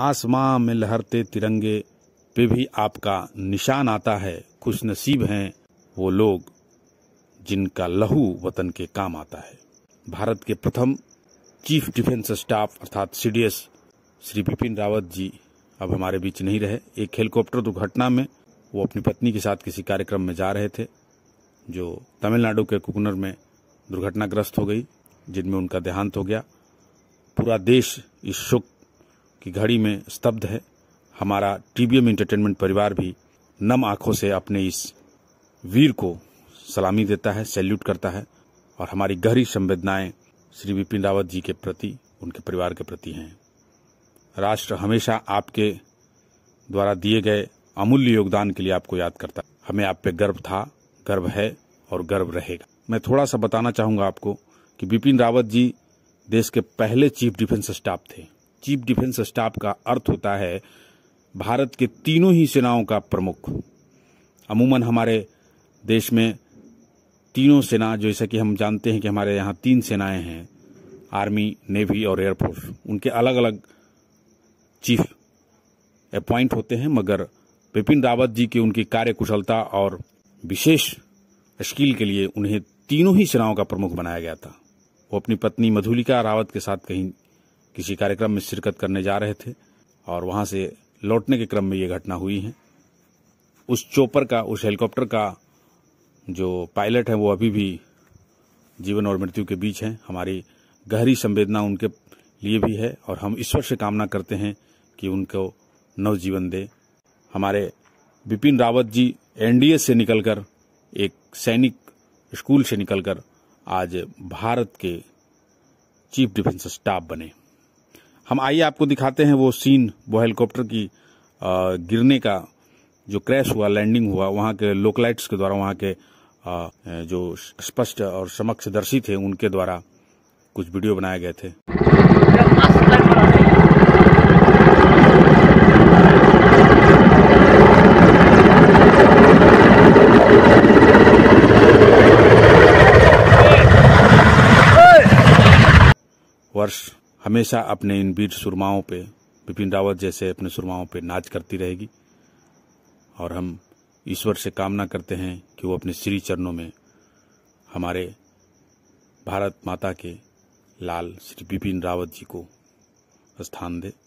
आसमां में लहरते तिरंगे पे भी आपका निशान आता है खुश नसीब हैं वो लोग जिनका लहू वतन के काम आता है भारत के प्रथम चीफ डिफेंस स्टाफ अर्थात सीडीएस श्री बिपिन रावत जी अब हमारे बीच नहीं रहे एक हेलीकॉप्टर दुर्घटना में वो अपनी पत्नी के साथ किसी कार्यक्रम में जा रहे थे जो तमिलनाडु के कुकनर में दुर्घटनाग्रस्त हो गई जिनमें उनका देहांत हो गया पूरा देश इस शोक की घड़ी में स्तब्ध है हमारा टीबीएम एंटरटेनमेंट परिवार भी नम आंखों से अपने इस वीर को सलामी देता है सैल्यूट करता है और हमारी गहरी संवेदनाएं श्री विपिन रावत जी के प्रति उनके परिवार के प्रति हैं राष्ट्र हमेशा आपके द्वारा दिए गए अमूल्य योगदान के लिए आपको याद करता है हमें आप पे गर्व था गर्व है और गर्व रहेगा मैं थोड़ा सा बताना चाहूंगा आपको कि बिपिन रावत जी देश के पहले चीफ डिफेंस स्टाफ थे चीफ डिफेंस स्टाफ का अर्थ होता है भारत के तीनों ही सेनाओं का प्रमुख अमूमन हमारे देश में तीनों सेना जैसा कि हम जानते हैं कि हमारे यहाँ तीन सेनाएं हैं आर्मी नेवी और एयरफोर्स उनके अलग अलग चीफ अपॉइंट होते हैं मगर विपिन रावत जी के उनकी कार्यकुशलता और विशेष स्किल के लिए उन्हें तीनों ही सेनाओं का प्रमुख बनाया गया था वो अपनी पत्नी मधुलिका रावत के साथ कहीं किसी कार्यक्रम में शिरकत करने जा रहे थे और वहां से लौटने के क्रम में ये घटना हुई है उस चोपर का उस हेलीकॉप्टर का जो पायलट है वो अभी भी जीवन और मृत्यु के बीच हैं हमारी गहरी संवेदना उनके लिए भी है और हम ईश्वर से कामना करते हैं कि उनको नवजीवन दे हमारे बिपिन रावत जी एनडीए से निकलकर एक सैनिक स्कूल से निकलकर आज भारत के चीफ डिफेंस स्टाफ बने हम आइए आपको दिखाते हैं वो सीन वो हेलीकॉप्टर की गिरने का जो क्रैश हुआ लैंडिंग हुआ वहां के लोकलाइट्स के द्वारा वहां के जो स्पष्ट और समक्ष दर्शी थे उनके द्वारा कुछ वीडियो बनाए गए थे वर्ष हमेशा अपने इन वीर सुरमाओं पे विपिन रावत जैसे अपने सुरमाओं पे नाच करती रहेगी और हम ईश्वर से कामना करते हैं कि वो अपने श्री चरणों में हमारे भारत माता के लाल श्री विपिन रावत जी को स्थान दे